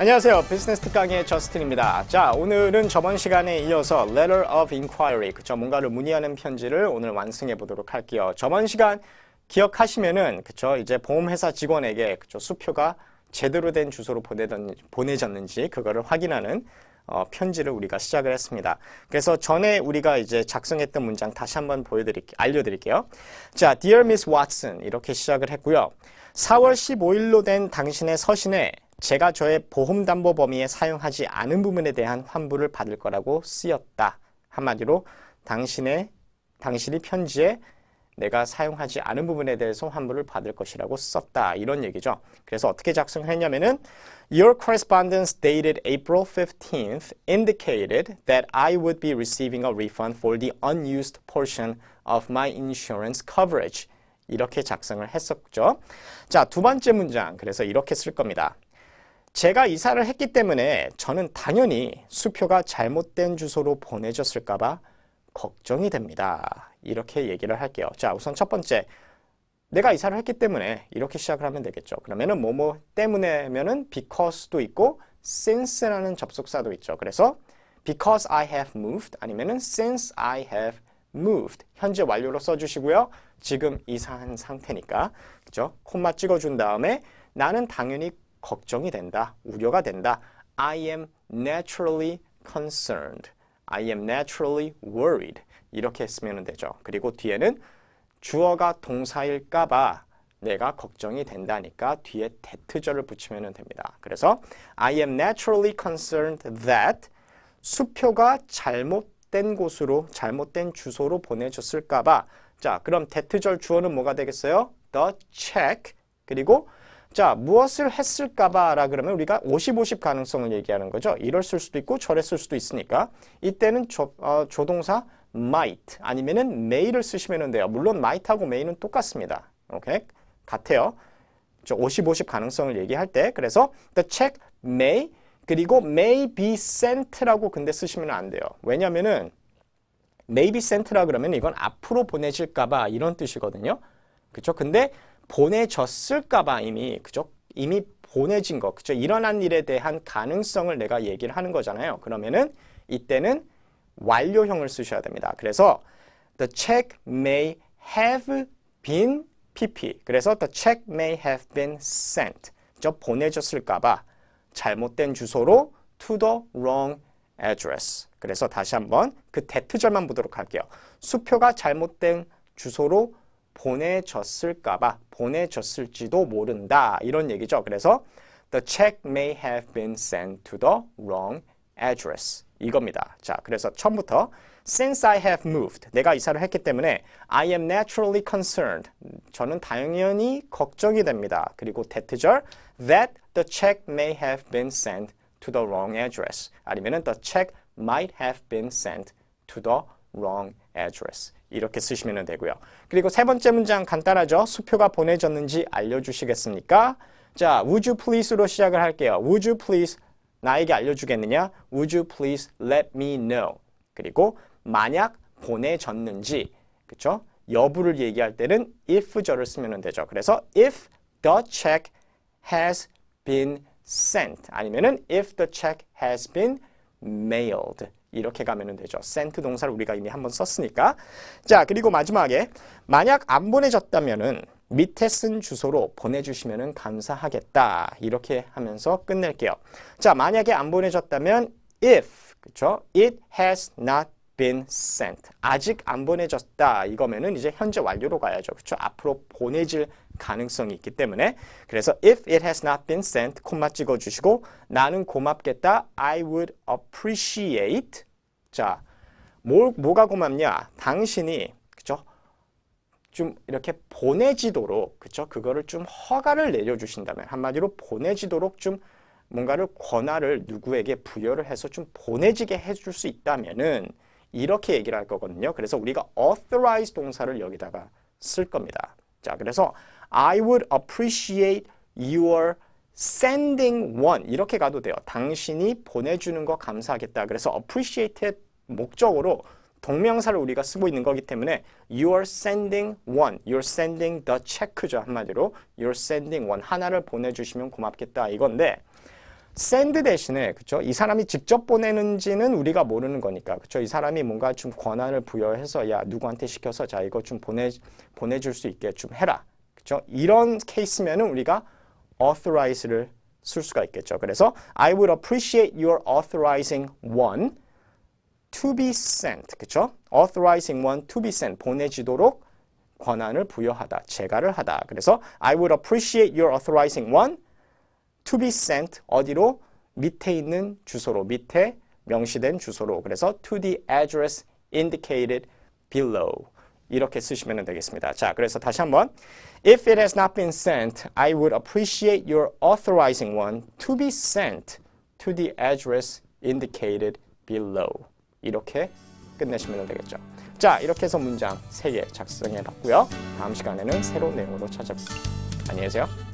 안녕하세요. 비즈니스 특강의 저스틴입니다. 자, 오늘은 저번 시간에 이어서 Letter of Inquiry, 그쵸? 뭔가를 문의하는 편지를 오늘 완성해 보도록 할게요. 저번 시간 기억하시면은, 그쵸? 이제 보험회사 직원에게, 그쵸? 수표가 제대로 된 주소로 보내던, 보내졌는지 그거를 확인하는 어, 편지를 우리가 시작을 했습니다. 그래서 전에 우리가 이제 작성했던 문장 다시 한번 보여드릴게 알려드릴게요. 자, Dear Miss Watson 이렇게 시작을 했고요. 4월 15일로 된 당신의 서신에 제가 저의 보험담보 범위에 사용하지 않은 부분에 대한 환불을 받을 거라고 쓰였다. 한마디로 당신의 당신이 편지에 내가 사용하지 않은 부분에 대해서 환불을 받을 것이라고 썼다. 이런 얘기죠. 그래서 어떻게 작성했냐면은 Your correspondence dated April 15th indicated that I would be receiving a refund for the unused portion of my insurance coverage. 이렇게 작성을 했었죠. 자, 두 번째 문장. 그래서 이렇게 쓸 겁니다. 제가 이사를 했기 때문에 저는 당연히 수표가 잘못된 주소로 보내졌을까봐 걱정이 됩니다. 이렇게 얘기를 할게요. 자, 우선 첫 번째, 내가 이사를 했기 때문에 이렇게 시작을 하면 되겠죠. 그러면은 뭐 뭐 때문에면은 because도 있고 since라는 접속사도 있죠. 그래서 because I have moved 아니면은 since I have moved 현재 완료로 써주시고요. 지금 이사한 상태니까 그죠? 콤마 찍어준 다음에 나는 당연히 걱정이 된다, 우려가 된다. I am naturally concerned. I am naturally worried. 이렇게 쓰면 되죠. 그리고 뒤에는 주어가 동사일까 봐 내가 걱정이 된다니까 뒤에 대트절을 붙이면 됩니다. 그래서 I am naturally concerned that 수표가 잘못된 곳으로 잘못된 주소로 보내줬을까 봐 자, 그럼 대트절 주어는 뭐가 되겠어요? The check 그리고 자, 무엇을 했을까봐 라 그러면 우리가 50, 50 가능성을 얘기하는 거죠. 이럴 쓸 수도 있고 저랬 쓸 수도 있으니까 이때는 조, 어, 조동사 might 아니면 은 may를 쓰시면 돼요. 물론 might하고 may는 똑같습니다. 오케이? 같아요. 저 50, 50 가능성을 얘기할 때 그래서 the check may 그리고 may be sent라고 근데 쓰시면 안 돼요. 왜냐면은 may be sent라 그러면 이건 앞으로 보내실까봐 이런 뜻이거든요. 그렇죠? 근데 보내졌을까봐 이미 그죠? 이미 보내진 것, 그죠? 일어난 일에 대한 가능성을 내가 얘기를 하는 거잖아요. 그러면은 이때는 완료형을 쓰셔야 됩니다. 그래서 the check may have been pp. 그래서 the check may have been sent. 저 보내졌을까봐 잘못된 주소로 to the wrong address. 그래서 다시 한번 그 대트절만 보도록 할게요. 수표가 잘못된 주소로 보내졌을까봐 보내졌을지도 모른다 이런 얘기죠. 그래서 the check may have been sent to the wrong address 이겁니다. 자, 그래서 처음부터 since I have moved 내가 이사를 했기 때문에 I am naturally concerned 저는 당연히 걱정이 됩니다. 그리고 대트절 that the check may have been sent to the wrong address 아니면은 the check might have been sent to the wrong address 이렇게 쓰시면 되고요. 그리고 세 번째 문장 간단하죠. 수표가 보내졌는지 알려주시겠습니까? 자, would you please로 시작을 할게요. would you please 나에게 알려주겠느냐? would you please let me know? 그리고 만약 보내졌는지 그쵸? 여부를 얘기할 때는 if절을 쓰면 되죠. 그래서 if the check has been sent 아니면은 if the check has been mailed 이렇게 가면 되죠. sent 동사를 우리가 이미 한 번 썼으니까. 자, 그리고 마지막에 만약 안 보내졌다면은 밑에 쓴 주소로 보내주시면 감사하겠다. 이렇게 하면서 끝낼게요. 자, 만약에 안 보내졌다면 if, 그쵸? It has not been sent. 아직 안 보내졌다. 이거면 이제 현재 완료로 가야죠. 그쵸? 앞으로 보내질 가능성이 있기 때문에 그래서 if it has not been sent 콤마 찍어주시고 나는 고맙겠다 I would appreciate 자, 뭐, 뭐가 고맙냐? 당신이 그쵸좀 이렇게 보내지도록 그쵸 그거를 좀 허가를 내려주신다면 한마디로 보내지도록 좀 뭔가를 권한을 누구에게 부여를 해서 좀 보내지게 해줄 수 있다면은 이렇게 얘기를 할 거거든요. 그래서 우리가 authorize 동사를 여기다가 쓸 겁니다. 자, 그래서 I would appreciate your sending one 이렇게 가도 돼요. 당신이 보내주는 거 감사하겠다. 그래서 a p p r e c i a t e 목적으로 동명사를 우리가 쓰고 있는 거기 때문에 you're sending one, you're sending the check죠 한마디로 you're sending one 하나를 보내주시면 고맙겠다 이건데 send 대신에 그쵸 이 사람이 직접 보내는지는 우리가 모르는 거니까 그쵸 이 사람이 뭔가 좀 권한을 부여해서 야 누구한테 시켜서 자 이거 좀 보내 보내줄 수 있게 좀 해라 그쵸 이런 케이스면은 우리가 authorize를 쓸 수가 있겠죠 그래서 I would appreciate your authorizing one to be sent, 그쵸? authorizing one to be sent, 보내지도록 권한을 부여하다, 제가를 하다. 그래서 I would appreciate your authorizing one to be sent, 어디로? 밑에 있는 주소로, 밑에 명시된 주소로. 그래서 to the address indicated below. 이렇게 쓰시면 되겠습니다. 자, 그래서 다시 한번 If it has not been sent, I would appreciate your authorizing one to be sent to the address indicated below. 이렇게 끝내시면 되겠죠. 자, 이렇게 해서 문장 3개 작성해 놨고요. 다음 시간에는 새로운 내용으로 찾아뵙겠습니다. 안녕히 계세요.